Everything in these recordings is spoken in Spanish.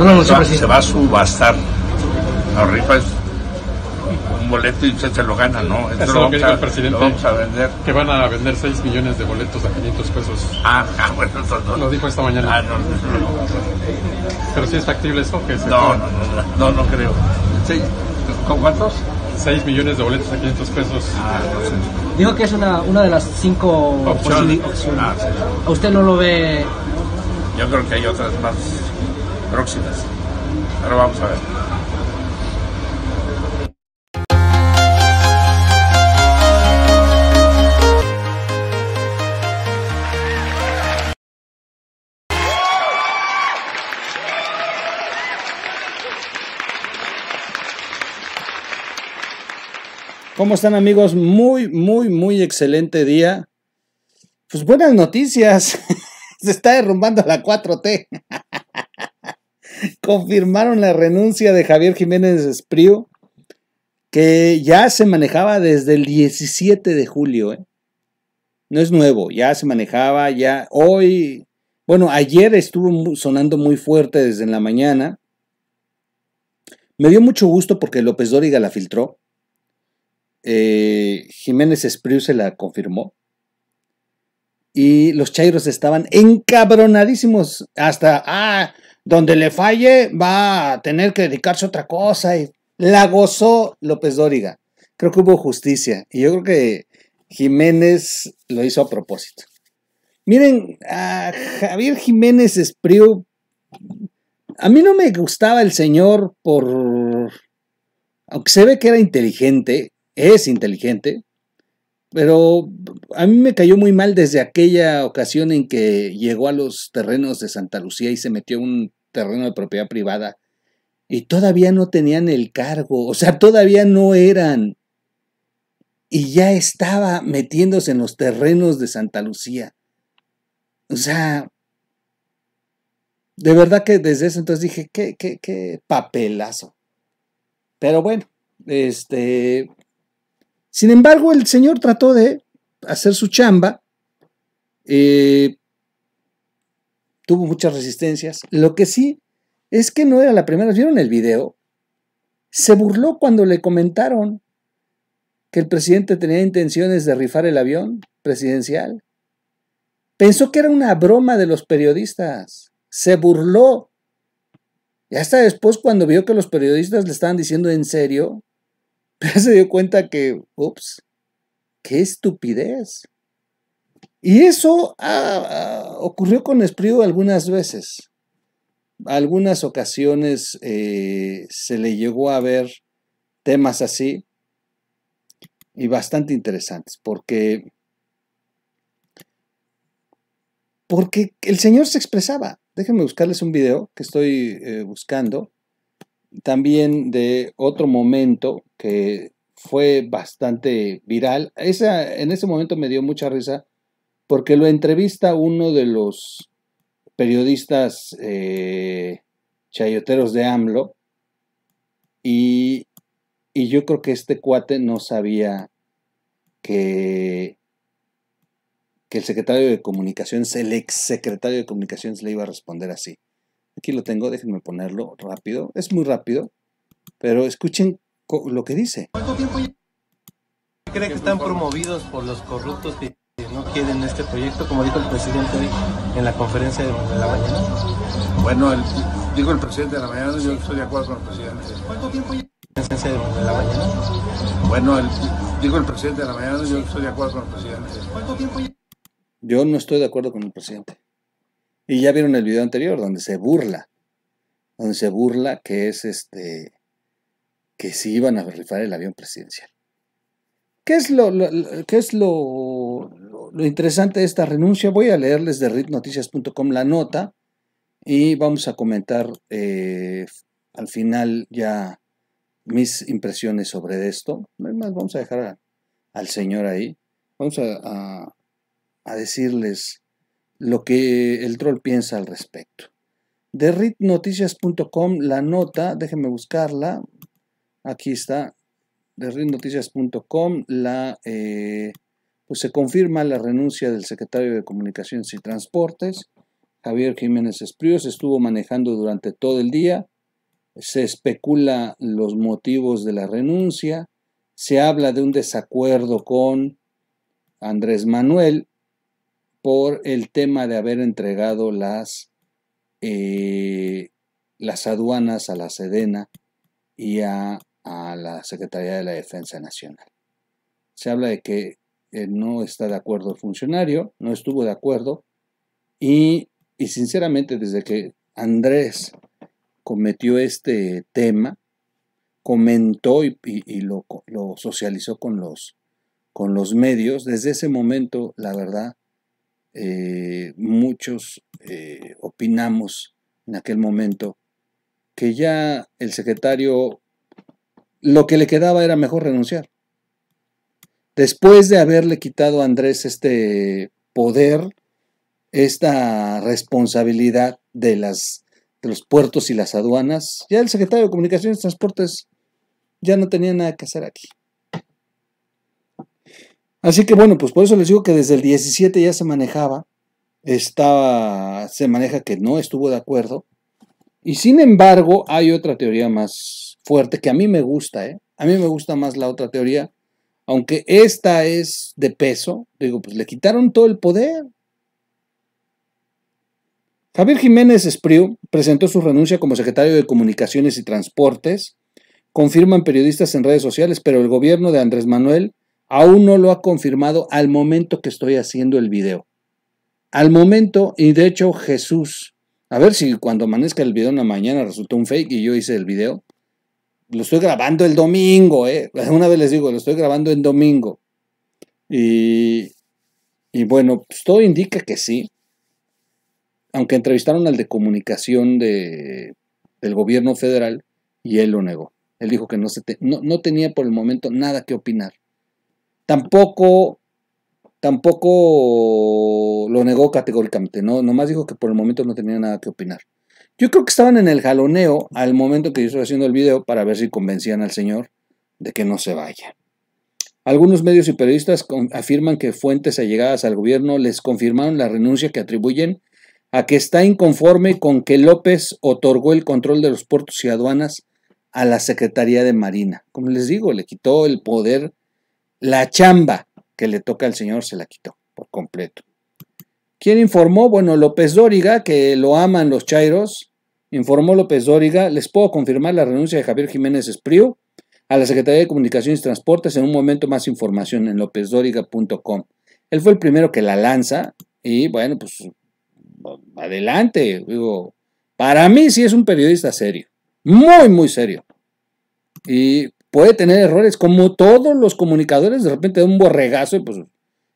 No lo anunció, Se va a subastar. La rifa es un boleto y usted se lo gana, ¿no? es lo, lo que dijo el presidente. vamos a vender. Que van a vender 6 millones de boletos a 500 pesos. Ah, ah, bueno, eso no. Lo dijo esta mañana. Ah, no, no, Pero si es factible eso, que se no, no, no, no, creo. ¿Sí? ¿Con cuántos? 6 millones de boletos a 500 pesos. Ah, no Dijo que es una, una de las 5 opciones. Ah, ¿A usted no lo ve? Yo creo que hay otras más próximas. Ahora vamos a ver. ¿Cómo están amigos? Muy, muy, muy excelente día. Pues buenas noticias. Se está derrumbando la 4T. confirmaron la renuncia de Javier Jiménez Espriu, que ya se manejaba desde el 17 de julio. ¿eh? No es nuevo, ya se manejaba, ya hoy, bueno, ayer estuvo sonando muy fuerte desde la mañana. Me dio mucho gusto porque López Dóriga la filtró. Eh, Jiménez Espriu se la confirmó y los chairos estaban encabronadísimos hasta, ah, donde le falle va a tener que dedicarse a otra cosa. Y la gozó López Dóriga. Creo que hubo justicia y yo creo que Jiménez lo hizo a propósito. Miren, a Javier Jiménez Espriu, a mí no me gustaba el señor por, aunque se ve que era inteligente, es inteligente, pero a mí me cayó muy mal desde aquella ocasión en que llegó a los terrenos de Santa Lucía y se metió a un terreno de propiedad privada y todavía no tenían el cargo, o sea, todavía no eran y ya estaba metiéndose en los terrenos de Santa Lucía. O sea, de verdad que desde eso entonces dije, qué, qué papelazo. Pero bueno, este, sin embargo, el señor trató de hacer su chamba, eh, tuvo muchas resistencias. Lo que sí es que no era la primera. ¿Vieron el video? Se burló cuando le comentaron que el presidente tenía intenciones de rifar el avión presidencial. Pensó que era una broma de los periodistas. Se burló. Y hasta después, cuando vio que los periodistas le estaban diciendo en serio, pero se dio cuenta que, ups, qué estupidez. Y eso ah, ah, ocurrió con esprío algunas veces. Algunas ocasiones eh, se le llegó a ver temas así y bastante interesantes, porque, porque el Señor se expresaba. Déjenme buscarles un video que estoy eh, buscando, también de otro momento que fue bastante viral. Esa, en ese momento me dio mucha risa porque lo entrevista uno de los periodistas eh, chayoteros de AMLO y, yo creo que este cuate no sabía que, que el secretario de comunicaciones, el ex secretario de comunicaciones le iba a responder así. Aquí lo tengo, déjenme ponerlo rápido. Es muy rápido, pero escuchen lo que dice. ¿Cuánto cree que están promovidos por los corruptos que no quieren este proyecto, como dijo el presidente en la conferencia de la mañana? Bueno, digo dijo el presidente de la mañana, yo estoy de acuerdo con el presidente. ¿Cuánto tiempo este de la mañana? Bueno, digo dijo el presidente de la mañana, yo estoy de acuerdo con el presidente. Yo no estoy de acuerdo con el presidente. Y ya vieron el video anterior donde se burla, donde se burla que es este que sí iban a rifar el avión presidencial. ¿Qué es lo, es lo, interesante de esta renuncia? Voy a leerles de ritnoticias.com la nota y vamos a comentar eh, al final ya mis impresiones sobre esto. más, vamos a dejar al señor ahí. Vamos a, a decirles lo que el troll piensa al respecto. De ritnoticias.com la nota, déjenme buscarla, Aquí está, de la... Eh, pues se confirma la renuncia del secretario de Comunicaciones y Transportes, Javier Jiménez Esprios, estuvo manejando durante todo el día, se especula los motivos de la renuncia, se habla de un desacuerdo con Andrés Manuel por el tema de haber entregado las, eh, las aduanas a la Sedena y a a la Secretaría de la Defensa Nacional. Se habla de que eh, no está de acuerdo el funcionario, no estuvo de acuerdo y, sinceramente desde que Andrés cometió este tema, comentó y, lo, lo, socializó con los, con los medios, desde ese momento, la verdad, eh, muchos eh, opinamos en aquel momento que ya el secretario lo que le quedaba era mejor renunciar. Después de haberle quitado a Andrés este poder, esta responsabilidad de, las, los puertos y las aduanas, ya el secretario de Comunicaciones y Transportes ya no tenía nada que hacer aquí. Así que bueno, pues por eso les digo que desde el 17 ya se manejaba, estaba, se maneja que no estuvo de acuerdo. Y sin embargo, hay otra teoría más fuerte, que a mí me gusta, ¿eh? A mí me gusta más la otra teoría, aunque esta es de peso, digo, pues le quitaron todo el poder. Javier Jiménez Espriu presentó su renuncia como secretario de Comunicaciones y Transportes, confirman periodistas en redes sociales, pero el gobierno de Andrés Manuel aún no lo ha confirmado al momento que estoy haciendo el video. Al momento, y de hecho Jesús, a ver si cuando amanezca el video en la mañana resultó un fake y yo hice el video, lo estoy grabando el domingo, ¿eh? Una vez les digo, lo estoy grabando en domingo. Y, bueno, pues todo indica que sí. Aunque entrevistaron al de comunicación de, del gobierno federal y él lo negó. Él dijo que no, se no, tenía por el momento nada que opinar. Tampoco, tampoco lo negó categóricamente. No, nomás dijo que por el momento no tenía nada que opinar. Yo creo que estaban en el jaloneo al momento que yo estoy haciendo el video para ver si convencían al señor de que no se vaya. Algunos medios y periodistas afirman que fuentes allegadas al gobierno les confirmaron la renuncia que atribuyen a que está inconforme con que López otorgó el control de los puertos y aduanas a la Secretaría de Marina. Como les digo, le quitó el poder, la chamba que le toca al señor se la quitó por completo. ¿Quién informó? Bueno, López Dóriga, que lo aman los chairos, informó López Dóriga, les puedo confirmar la renuncia de Javier Jiménez Espriu a la Secretaría de Comunicaciones y Transportes. En un momento más información en lópezdóriga.com. Él fue el primero que la lanza y bueno, pues adelante. Digo, para mí sí es un periodista serio, muy, muy serio. Y puede tener errores como todos los comunicadores, de repente da un borregazo y pues...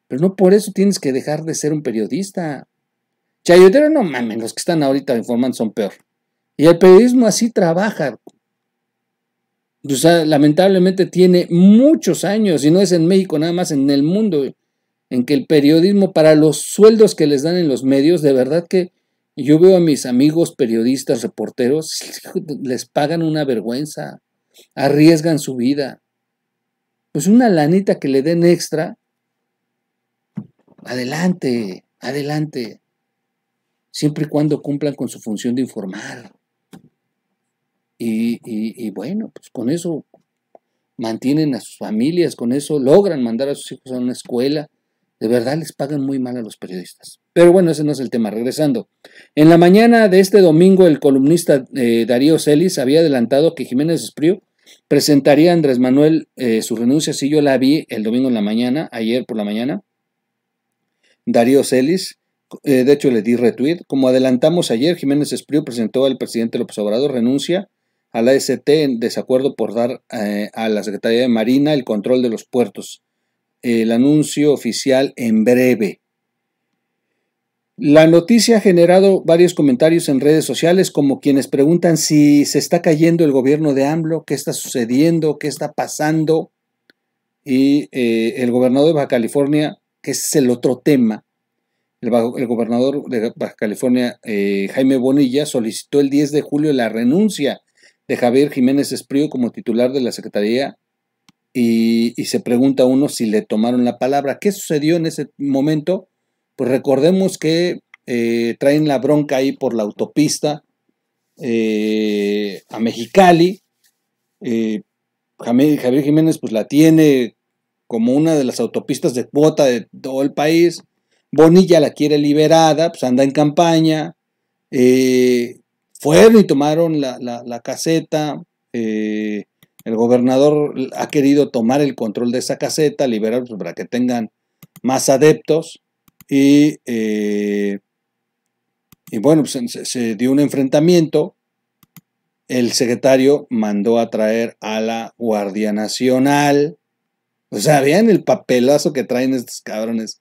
Pero no por eso tienes que dejar de ser un periodista. Chayotero, no mames, los que están ahorita informando son peor. Y el periodismo así trabaja. lamentablemente tiene muchos años, y no es en México nada más, en el mundo, en que el periodismo para los sueldos que les dan en los medios, de verdad que yo veo a mis amigos periodistas, reporteros, les pagan una vergüenza, arriesgan su vida. Pues una lanita que le den extra, adelante, adelante, siempre y cuando cumplan con su función de informar. Y, bueno, pues con eso mantienen a sus familias, con eso logran mandar a sus hijos a una escuela. De verdad les pagan muy mal a los periodistas. Pero bueno, ese no es el tema. Regresando. En la mañana de este domingo, el columnista eh, Darío Celis había adelantado que Jiménez Espriu presentaría a Andrés Manuel eh, su renuncia. si yo la vi el domingo en la mañana, ayer por la mañana. Darío Celis, eh, de hecho le di retweet. Como adelantamos ayer, Jiménez Espriu presentó al presidente López Obrador renuncia a la ST en desacuerdo por dar eh, a la Secretaría de Marina el control de los puertos. El anuncio oficial en breve. La noticia ha generado varios comentarios en redes sociales, como quienes preguntan si se está cayendo el gobierno de AMLO, qué está sucediendo, qué está pasando. Y eh, el gobernador de Baja California, que es el otro tema, el, gobernador de Baja California, eh, Jaime Bonilla, solicitó el 10 de julio la renuncia de Javier Jiménez Esprío como titular de la Secretaría y, se pregunta uno si le tomaron la palabra. ¿Qué sucedió en ese momento? Pues recordemos que eh, traen la bronca ahí por la autopista eh, a Mexicali. Eh, Javier Jiménez pues la tiene como una de las autopistas de cuota de todo el país. Bonilla la quiere liberada, pues anda en campaña fueron y tomaron la, caseta. Eh, el gobernador ha querido tomar el control de esa caseta, liberarlos pues, para que tengan más adeptos. Y, eh, y bueno, pues, se, dio un enfrentamiento. El secretario mandó a traer a la Guardia Nacional. O sea, vean el papelazo que traen estos cabrones.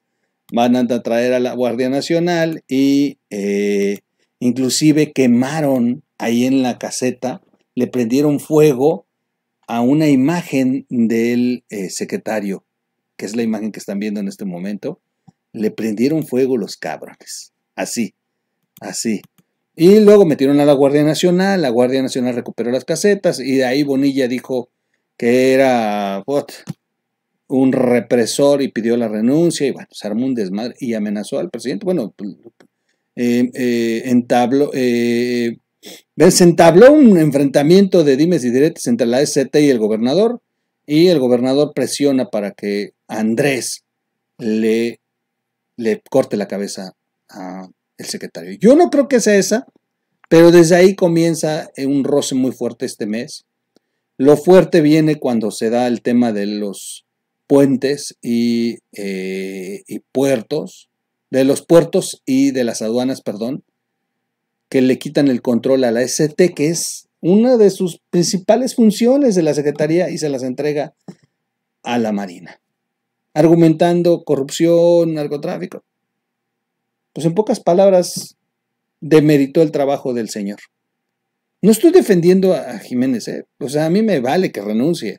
mandan a traer a la Guardia Nacional y eh, Inclusive quemaron ahí en la caseta, le prendieron fuego a una imagen del eh, secretario, que es la imagen que están viendo en este momento. Le prendieron fuego los cabrones. Así, así. Y luego metieron a la Guardia Nacional, la Guardia Nacional recuperó las casetas y de ahí Bonilla dijo que era un represor y pidió la renuncia y bueno, se armó un desmadre y amenazó al presidente. Bueno, eh, eh, eh, se entabló un enfrentamiento de dimes y diretes entre la ST y el gobernador, y el gobernador presiona para que Andrés le, le corte la cabeza al secretario. Yo no creo que sea esa, pero desde ahí comienza un roce muy fuerte este mes. Lo fuerte viene cuando se da el tema de los puentes y puertos, de los puertos y de las aduanas, perdón, que le quitan el control a la ST, que es una de sus principales funciones de la Secretaría y se las entrega a la Marina, argumentando corrupción, narcotráfico. Pues en pocas palabras, demeritó el trabajo del señor. No estoy defendiendo a Jiménez, ¿eh? o sea, a mí me vale que renuncie.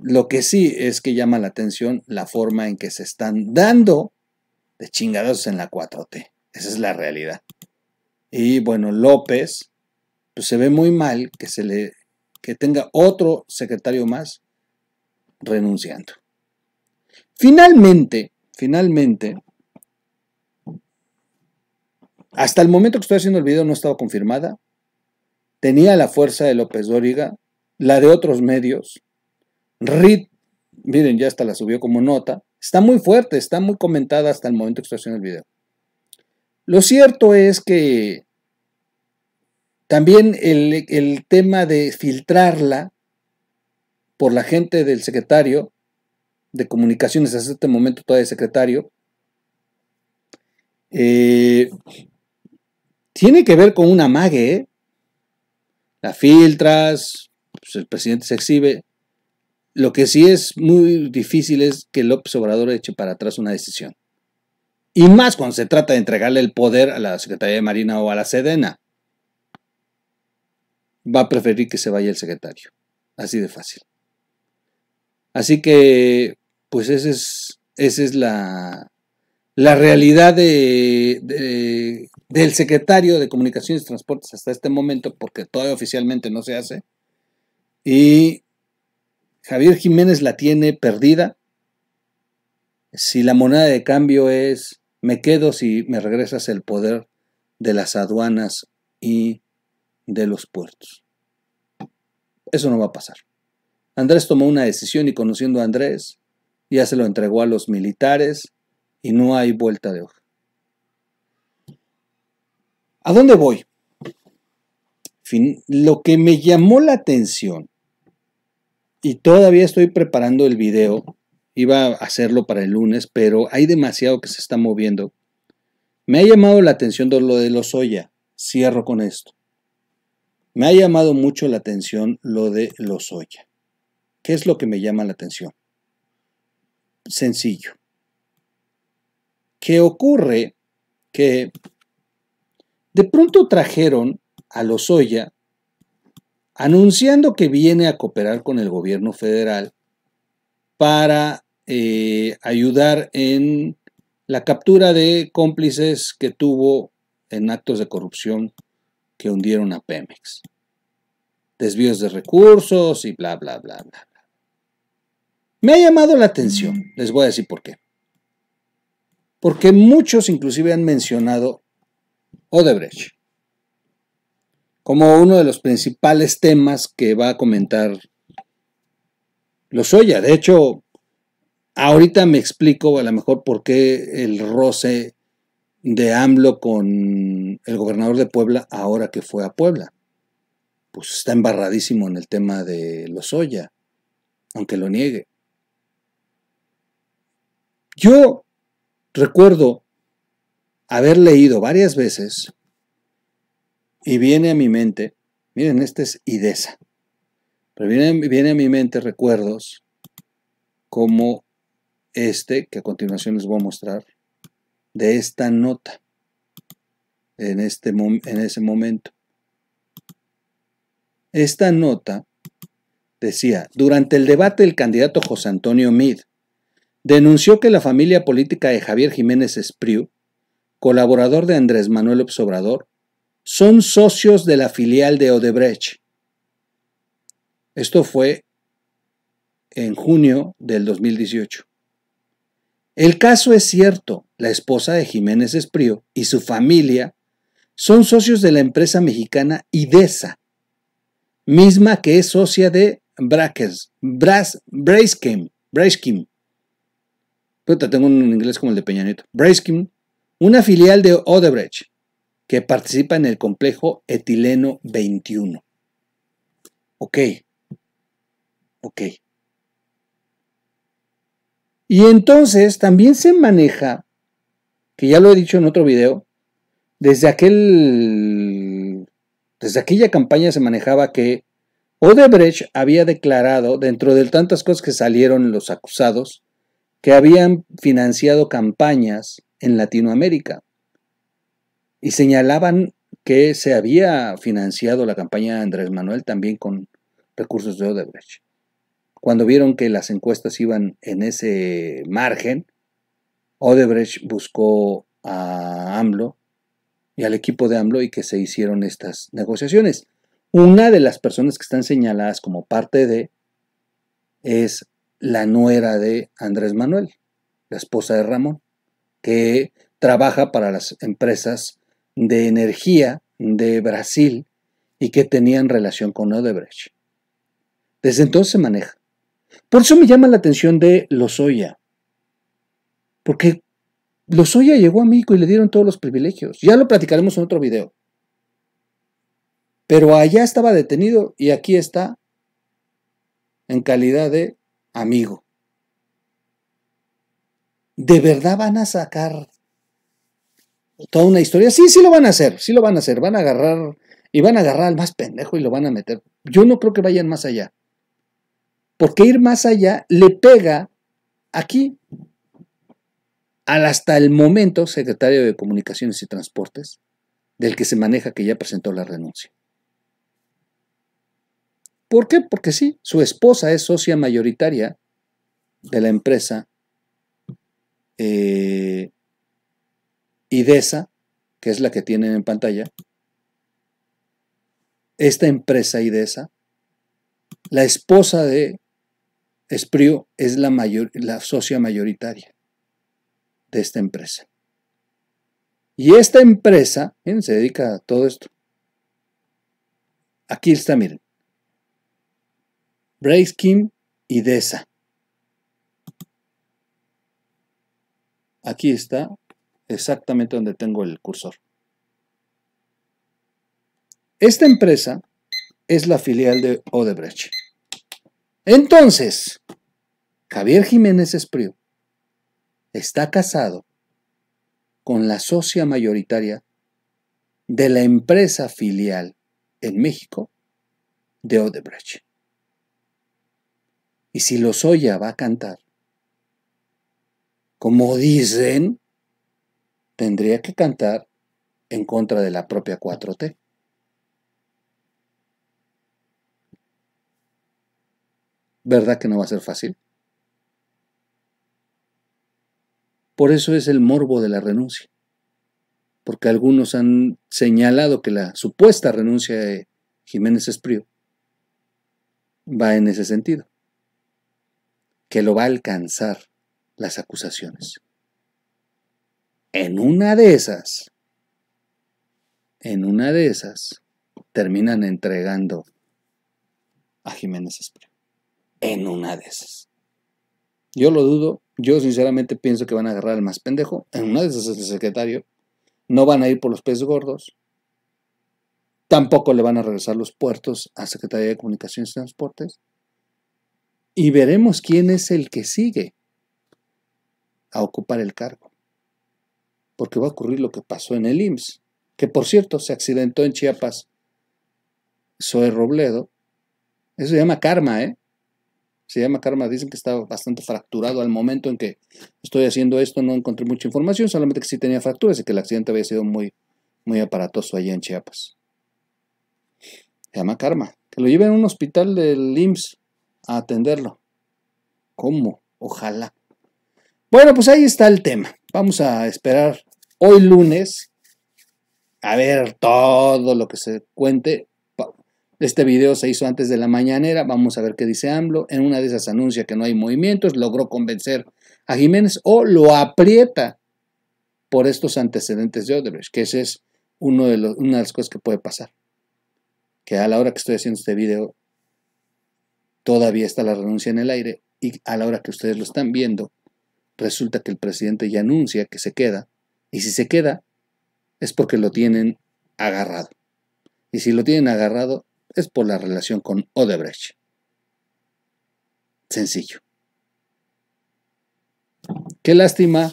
Lo que sí es que llama la atención la forma en que se están dando de chingados en la 4T. Esa es la realidad. Y bueno, López, pues se ve muy mal que se le que tenga otro secretario más renunciando. Finalmente, finalmente, hasta el momento que estoy haciendo el video no estaba confirmada. Tenía la fuerza de López Dóriga, la de otros medios. RIT, miren, ya hasta la subió como nota. Está muy fuerte, está muy comentada hasta el momento que estoy haciendo el video. Lo cierto es que también el, tema de filtrarla por la gente del secretario de comunicaciones, hasta este momento todavía secretario, eh, tiene que ver con una mague, ¿eh? La filtras, pues, el presidente se exhibe, lo que sí es muy difícil es que López Obrador eche para atrás una decisión. Y más cuando se trata de entregarle el poder a la Secretaría de Marina o a la Sedena. Va a preferir que se vaya el secretario. Así de fácil. Así que, pues esa es, esa es la, la realidad del secretario de Comunicaciones y Transportes hasta este momento, porque todavía oficialmente no se hace. Y Javier Jiménez la tiene perdida. Si la moneda de cambio es me quedo si me regresas el poder de las aduanas y de los puertos. Eso no va a pasar. Andrés tomó una decisión y conociendo a Andrés, ya se lo entregó a los militares y no hay vuelta de hoja. ¿A dónde voy? lo que me llamó la atención y todavía estoy preparando el video. Iba a hacerlo para el lunes, pero hay demasiado que se está moviendo. Me ha llamado la atención lo de los Lozoya. Cierro con esto. Me ha llamado mucho la atención lo de los Lozoya. ¿Qué es lo que me llama la atención? Sencillo. Que ocurre que de pronto trajeron a los Lozoya anunciando que viene a cooperar con el gobierno federal para eh, ayudar en la captura de cómplices que tuvo en actos de corrupción que hundieron a Pemex. Desvíos de recursos y bla, bla, bla, bla. Me ha llamado la atención, mm. les voy a decir por qué. Porque muchos inclusive han mencionado Odebrecht como uno de los principales temas que va a comentar Lozoya. De hecho, ahorita me explico a lo mejor por qué el roce de AMLO con el gobernador de Puebla ahora que fue a Puebla. Pues está embarradísimo en el tema de Lozoya, aunque lo niegue. Yo recuerdo haber leído varias veces y viene a mi mente, miren, este es idesa, pero viene, viene a mi mente recuerdos como este, que a continuación les voy a mostrar, de esta nota en, este, en ese momento. Esta nota decía, durante el debate el candidato José Antonio Mid denunció que la familia política de Javier Jiménez Espriu, colaborador de Andrés Manuel Obrador, son socios de la filial de Odebrecht. Esto fue en junio del 2018. El caso es cierto, la esposa de Jiménez Esprío y su familia son socios de la empresa mexicana IDESA, misma que es socia de Brackes, Brass, Braiskim, tengo un inglés como el de Peñanito. Braiskim, una filial de Odebrecht que participa en el complejo etileno 21. Ok, ok. Y entonces también se maneja, que ya lo he dicho en otro video, desde aquel, desde aquella campaña se manejaba que Odebrecht había declarado, dentro de tantas cosas que salieron los acusados, que habían financiado campañas en Latinoamérica y señalaban que se había financiado la campaña de Andrés Manuel también con recursos de Odebrecht. Cuando vieron que las encuestas iban en ese margen, Odebrecht buscó a AMLO y al equipo de AMLO y que se hicieron estas negociaciones. Una de las personas que están señaladas como parte de es la nuera de Andrés Manuel, la esposa de Ramón, que trabaja para las empresas de energía de Brasil y que tenían relación con Odebrecht. Desde entonces se maneja. Por eso me llama la atención de Lozoya, porque Lozoya llegó a México y le dieron todos los privilegios. Ya lo platicaremos en otro video. Pero allá estaba detenido y aquí está en calidad de amigo. ¿De verdad van a sacar toda una historia. Sí, sí lo van a hacer, sí lo van a hacer. Van a agarrar y van a agarrar al más pendejo y lo van a meter. Yo no creo que vayan más allá. Porque ir más allá le pega aquí al hasta el momento secretario de Comunicaciones y Transportes del que se maneja que ya presentó la renuncia. ¿Por qué? Porque sí, su esposa es socia mayoritaria de la empresa eh, IDESA, que es la que tienen en pantalla, esta empresa IDESA, la esposa de Esprío es la, mayor, la socia mayoritaria de esta empresa. Y esta empresa, miren, se dedica a todo esto. Aquí está, miren. Breaking y IDESA. Aquí está exactamente donde tengo el cursor. Esta empresa es la filial de Odebrecht. Entonces, Javier Jiménez Espriu está casado con la socia mayoritaria de la empresa filial en México de Odebrecht. Y si oye va a cantar, como dicen, tendría que cantar en contra de la propia 4T. ¿Verdad que no va a ser fácil? Por eso es el morbo de la renuncia, porque algunos han señalado que la supuesta renuncia de Jiménez Esprío va en ese sentido, que lo va a alcanzar las acusaciones en una de esas, en una de esas, terminan entregando a Jiménez Espriu. En una de esas. Yo lo dudo. Yo sinceramente pienso que van a agarrar al más pendejo. En una de esas es el secretario. No van a ir por los peces gordos. Tampoco le van a regresar los puertos a Secretaría de Comunicaciones y Transportes. Y veremos quién es el que sigue a ocupar el cargo porque va a ocurrir lo que pasó en el IMSS, que por cierto se accidentó en Chiapas. Zoe Robledo. Eso se llama karma, ¿eh? Se llama karma. Dicen que estaba bastante fracturado al momento en que estoy haciendo esto. No encontré mucha información, solamente que sí tenía fracturas y que el accidente había sido muy, muy aparatoso allá en Chiapas. Se llama karma. Que lo lleven a un hospital del IMSS a atenderlo. ¿Cómo? Ojalá. Bueno, pues ahí está el tema. Vamos a esperar hoy lunes a ver todo lo que se cuente. Este video se hizo antes de la mañanera. Vamos a ver qué dice AMLO. En una de esas anuncia que no hay movimientos. Logró convencer a Jiménez o lo aprieta por estos antecedentes de Odebrecht, que ese es uno de una de las cosas que puede pasar. Que a la hora que estoy haciendo este video, todavía está la renuncia en el aire y a la hora que ustedes lo están viendo, resulta que el presidente ya anuncia que se queda, y si se queda, es porque lo tienen agarrado. Y si lo tienen agarrado, es por la relación con Odebrecht. Sencillo. Qué lástima,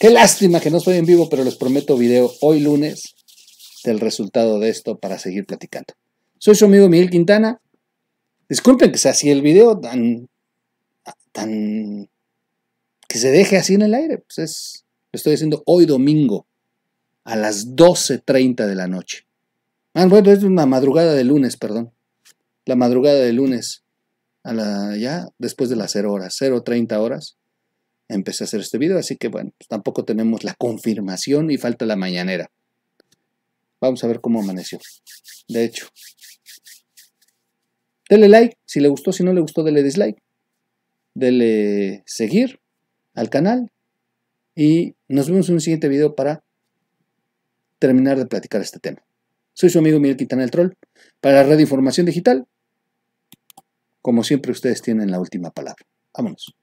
qué lástima que no estoy en vivo, pero les prometo video hoy lunes del resultado de esto para seguir platicando. Soy su amigo Miguel Quintana. Disculpen que sea así el video tan, tan que se deje así en el aire. Pues es, lo estoy haciendo hoy domingo a las 12.30 de la noche. Ah, bueno, es una madrugada de lunes, perdón. La madrugada de lunes, a la, ya después de las 0 horas, 0.30 horas, empecé a hacer este video. Así que bueno, pues tampoco tenemos la confirmación y falta la mañanera. Vamos a ver cómo amaneció. De hecho, dele like si le gustó, si no le gustó, dele dislike. Dele seguir al canal y nos vemos en un siguiente video para terminar de platicar este tema. Soy su amigo Miguel Quintana el Troll para Red Información Digital. Como siempre, ustedes tienen la última palabra. Vámonos.